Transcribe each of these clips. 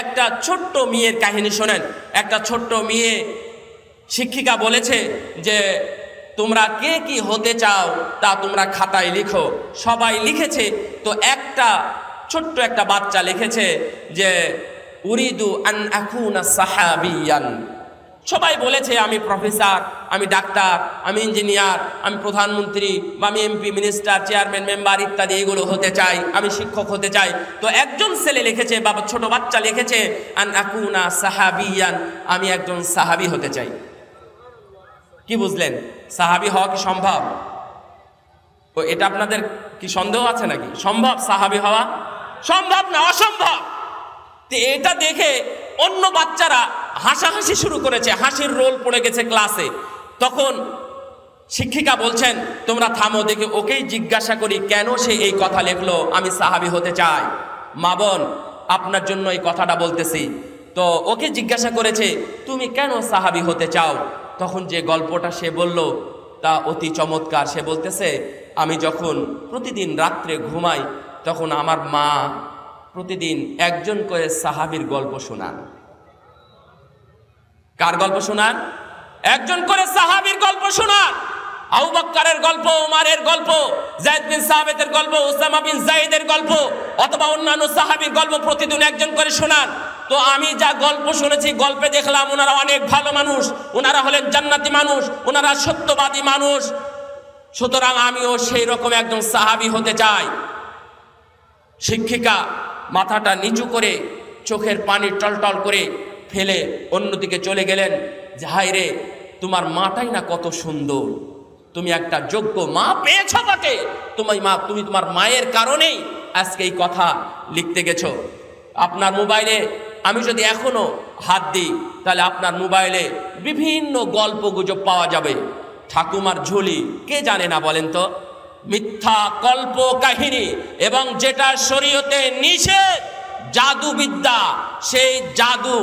একটা ছোট্ট মেয়ের কাহিনী শোনেন একটা ছোট্ট মেয়ে শিক্ষিকা বলেছে যে তোমরা কে কি হতে চাও তা তোমরা খাতায় লিখো সবাই লিখেছে তো একটা ছোট্ট একটা বাচ্চা লিখেছে যে উরিদু আন আকুনা সাহাবিয়ান সবাই বলেছে আমি প্রফেসর আমি ডাক্তার আমি ইঞ্জিনিয়ার আমি প্রধানমন্ত্রী বা আমি এমপি মিনিস্টার চেয়ারম্যান মেম্বার ইত্যাদি এগুলো হতে চাই আমি শিক্ষক হতে চাই তো একজন ছেলে লিখেছে বা ছোট বাচ্চা লিখেছে সাহাবিয়ান আমি একজন সাহাবি হতে চাই কি বুঝলেন সাহাবি হওয়া কি সম্ভব ও এটা আপনাদের কি সন্দেহ আছে নাকি সম্ভব সাহাবি হওয়া সম্ভব না অসম্ভব এটা দেখে অন্য বাচ্চারা হাসাহাসি শুরু করেছে হাসির রোল পড়ে গেছে ক্লাসে তখন শিক্ষিকা বলছেন তোমরা থামো দেখে ওকেই জিজ্ঞাসা করি কেন সে এই কথা লেখলো আমি সাহাবি হতে চাই মা বোন আপনার জন্য এই কথাটা বলতেছি তো ওকে জিজ্ঞাসা করেছে তুমি কেন সাহাবি হতে চাও তখন যে গল্পটা সে বলল তা অতি চমৎকার সে বলতেছে আমি যখন প্রতিদিন রাত্রে ঘুমাই তখন আমার মা প্রতিদিন একজন করে সাহাবির গল্প শোনান কার গল্প শোনান একজন করে সাহাবির গল্প শোনান আউবাক্কারের গল্প ওমারের গল্প জায়দ বিন সাহাবেদের গল্প ওসামা বিন জায়েদের গল্প অথবা অন্যান্য সাহাবির গল্প প্রতিদিন একজন করে শোনান তো আমি যা গল্প শুনেছি গল্পে দেখলাম ওনারা অনেক ভালো মানুষ ওনারা হলেন জান্নাতি মানুষ ওনারা সত্যবাদী মানুষ সুতরাং আমিও সেই রকম একজন সাহাবি হতে চাই শিক্ষিকা মাথাটা নিচু করে চোখের পানি টলটল করে ফেলে অন্যদিকে চলে গেলেন যে হাই রে তোমার মাটাই না কত সুন্দর তুমি একটা যোগ্য মা পেয়েছ তাকে তুমি মা তুমি তোমার মায়ের কারণেই আজকে এই কথা লিখতে গেছ আপনার মোবাইলে আমি যদি এখনও হাত দিই তাহলে আপনার মোবাইলে বিভিন্ন গল্প গুজব পাওয়া যাবে ঠাকুমার ঝুলি কে জানে না বলেন তো মিথ্যা কল্প কাহিনী এবং যেটা শরীয়তে নিষেধ জাদুবিদ্যা সেই জাদু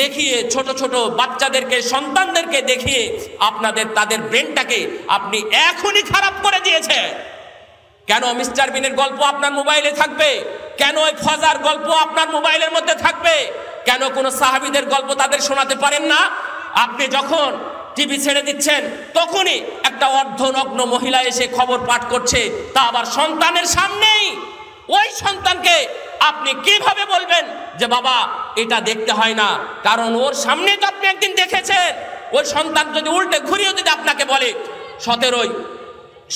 দেখিয়ে ছোট ছোট বাচ্চাদেরকে সন্তানদেরকে দেখিয়ে আপনাদের তাদের ব্রেনটাকে আপনি এখনই খারাপ করে দিয়েছে কেন মিস্টার বিনের গল্প আপনার মোবাইলে থাকবে কেন ওই ফজার গল্প আপনার মোবাইলের মধ্যে থাকবে কেন কোনো সাহাবিদের গল্প তাদের শোনাতে পারেন না আপনি যখন টিভি ছেড়ে দিচ্ছেন তখনই একটা অর্ধনগ্ন মহিলা এসে খবর পাঠ করছে তা আবার সন্তানের সামনেই ওই সন্তানকে আপনি কিভাবে বলবেন যে বাবা এটা দেখতে হয় না কারণ ওর সামনে তো আপনি একদিন দেখেছেন ওর সন্তান যদি উল্টে ঘুরিয়ে যদি আপনাকে বলে সতেরোই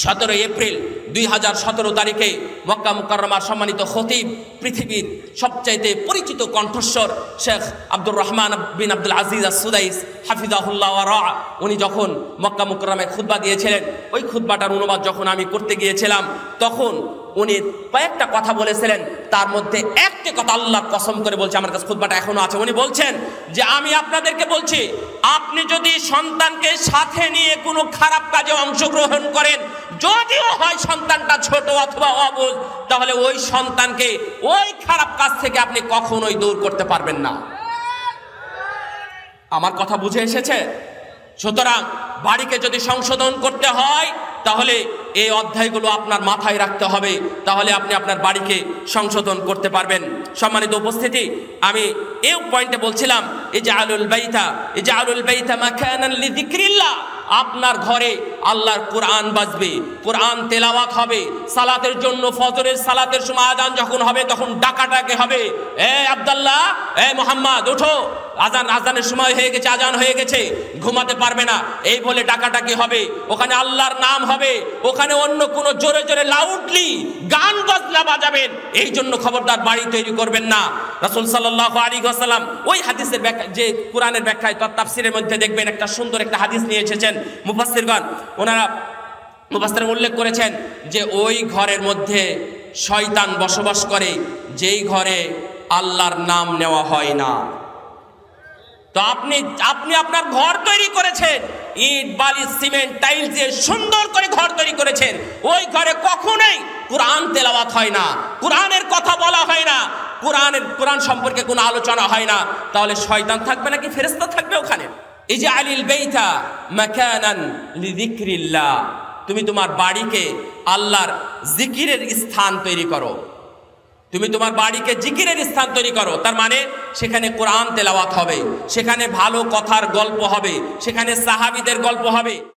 সতেরোই এপ্রিল দুই হাজার সতেরো তারিখে মক্কা মুকারমার সম্মানিত খতিব পৃথিবীর সবচাইতে পরিচিত কণ্ঠস্বর Sheikh Abdur Rahman bin Abdul Aziz Sudais হাফিজাহুল্লাহ রা উনি যখন মক্কা মুকরমায় খুদ্া দিয়েছিলেন ওই খুদ্বাটার অনুবাদ যখন আমি করতে গিয়েছিলাম তখন উনি কয়েকটা কথা বলেছিলেন তার মধ্যে একটি কথা আল্লাহ কসম করে বলছে আমার কাছে খুদ্বাটা এখনও আছে উনি বলছেন যে আমি আপনাদেরকে বলছি আপনি যদি সন্তানকে সাথে নিয়ে কোনো খারাপ কাজে অংশগ্রহণ করেন যদিও হয় সন্তান সন্তানটা ছোট অথবা অবুজ তাহলে ওই সন্তানকে ওই খারাপ কাজ থেকে আপনি কখনোই দূর করতে পারবেন না আমার কথা বুঝে এসেছে সুতরাং বাড়িকে যদি সংশোধন করতে হয় তাহলে এই অধ্যায়গুলো আপনার মাথায় রাখতে হবে তাহলে আপনি আপনার বাড়িকে সংশোধন করতে পারবেন সম্মানিত উপস্থিতি আমি এই পয়েন্টে বলছিলাম এই যে আলুল বাইতা এই যে আলুল বাইতা মাখানান লিযিকরিল্লাহ আপনার ঘরে আল্লাহর কোরআন বাজবে কোরআন তেলাওয়াত হবে সালাতের জন্য ফজরের সালাতের সময় আজান যখন হবে তখন ডাকাটাকে হবে এ আবদাল্লাহ এ মোহাম্মদ উঠো আজান আজানের সময় হয়ে গেছে আজান হয়ে গেছে ঘুমাতে পারবে না এই বলে ডাকাটাকি হবে ওখানে আল্লাহর নাম হবে ওখানে অন্য কোনো জোরে জোরে লাউডলি গান বাজনা বাজাবেন এই জন্য খবরদার বাড়ি তৈরি করবেন না রাসুল সাল্লাহ আলী আসালাম ওই হাদিসের ব্যাখ্যা যে কোরআনের ব্যাখ্যায় তাফসিরের মধ্যে দেখবেন একটা সুন্দর একটা হাদিস নিয়ে এসেছেন মুফাসিরগণ ওনারা মুফাসির উল্লেখ করেছেন যে ওই ঘরের মধ্যে শয়তান বসবাস করে যেই ঘরে আল্লাহর নাম নেওয়া হয় না তো আপনি আপনি আপনার ঘর তৈরি করেছেন ইট বালি সিমেন্ট টাইলস দিয়ে সুন্দর করে ঘর তৈরি করেছেন ওই ঘরে কখনোই কোরআন তেলাওয়াত হয় না কোরআনের কথা বলা হয় না কোরআনের কোরআন সম্পর্কে কোনো আলোচনা হয় না তাহলে শয়তান থাকবে নাকি ফেরেস্তা থাকবে ওখানে এই যে আলিল বেইতা মাকানান তুমি তোমার বাড়িকে আল্লাহর জিকিরের স্থান তৈরি করো তুমি তোমার বাড়িকে জিকিরের স্থান তৈরি করো তার মানে সেখানে কোরআন তেলাওয়াত হবে সেখানে ভালো কথার গল্প হবে সেখানে সাহাবিদের গল্প হবে